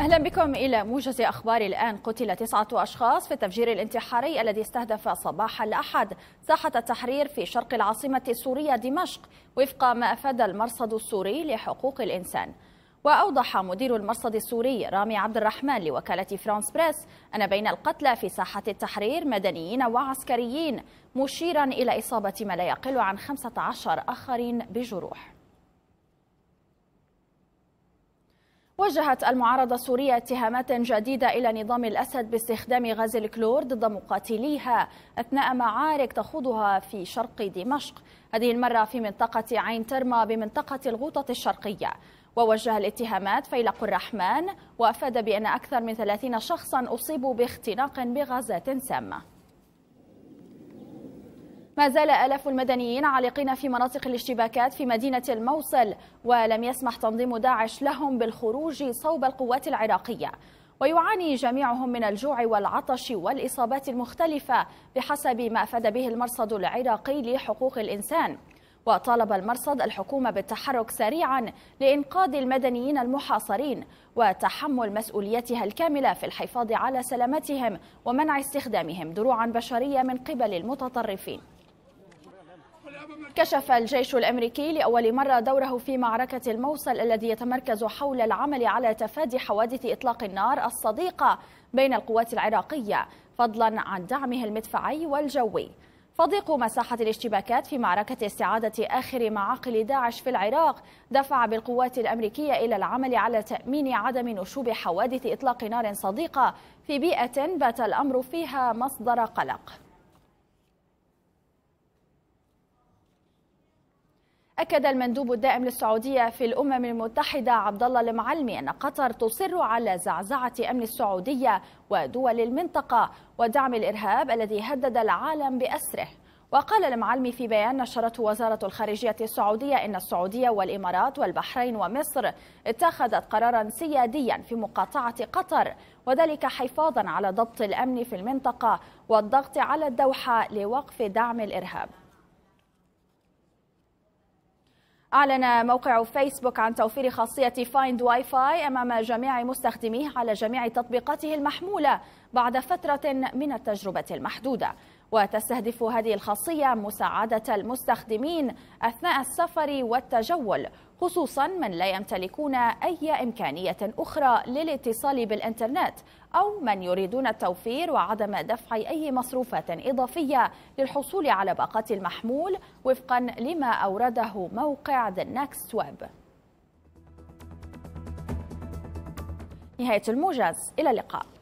أهلا بكم إلى موجز أخبار الآن قتل تسعة أشخاص في التفجير الانتحاري الذي استهدف صباح الأحد ساحة التحرير في شرق العاصمة السورية دمشق وفق ما أفاد المرصد السوري لحقوق الإنسان وأوضح مدير المرصد السوري رامي عبد الرحمن لوكالة فرانس بريس أن بين القتلى في ساحة التحرير مدنيين وعسكريين مشيرا إلى إصابة ما لا يقل عن 15 آخرين بجروح وجهت المعارضة السورية اتهامات جديدة إلى نظام الأسد باستخدام غاز الكلور ضد مقاتليها أثناء معارك تخوضها في شرق دمشق هذه المرة في منطقة عين ترما بمنطقة الغوطة الشرقية ووجه الاتهامات فيلق الرحمن وأفاد بأن أكثر من 30 شخصا أصيبوا باختناق بغازات سامة ما زال آلاف المدنيين عالقين في مناطق الاشتباكات في مدينة الموصل ولم يسمح تنظيم داعش لهم بالخروج صوب القوات العراقية ويعاني جميعهم من الجوع والعطش والإصابات المختلفة بحسب ما أفاد به المرصد العراقي لحقوق الإنسان وطالب المرصد الحكومة بالتحرك سريعا لإنقاذ المدنيين المحاصرين وتحمل مسؤوليتها الكاملة في الحفاظ على سلامتهم ومنع استخدامهم دروعا بشرية من قبل المتطرفين كشف الجيش الأمريكي لأول مرة دوره في معركة الموصل الذي يتمركز حول العمل على تفادي حوادث إطلاق النار الصديقة بين القوات العراقية فضلا عن دعمه المدفعي والجوي فضيق مساحة الاشتباكات في معركة استعادة آخر معاقل داعش في العراق دفع بالقوات الأمريكية إلى العمل على تأمين عدم نشوب حوادث إطلاق نار صديقة في بيئة بات الأمر فيها مصدر قلق أكد المندوب الدائم للسعودية في الأمم المتحدة عبد الله المعلمي أن قطر تصر على زعزعة أمن السعودية ودول المنطقة ودعم الإرهاب الذي هدد العالم بأسره وقال المعلمي في بيان نشرته وزارة الخارجية السعودية إن السعودية والإمارات والبحرين ومصر اتخذت قرارا سياديا في مقاطعة قطر وذلك حفاظا على ضبط الأمن في المنطقة والضغط على الدوحة لوقف دعم الإرهاب أعلن موقع فيسبوك عن توفير خاصية فايند واي فاي أمام جميع مستخدميه على جميع تطبيقاته المحمولة بعد فترة من التجربة المحدودة وتستهدف هذه الخاصية مساعدة المستخدمين أثناء السفر والتجول خصوصا من لا يمتلكون أي إمكانية أخرى للاتصال بالإنترنت أو من يريدون التوفير وعدم دفع أي مصروفات إضافية للحصول على باقات المحمول وفقا لما أورده موقع The Next Web نهاية الموجز إلى اللقاء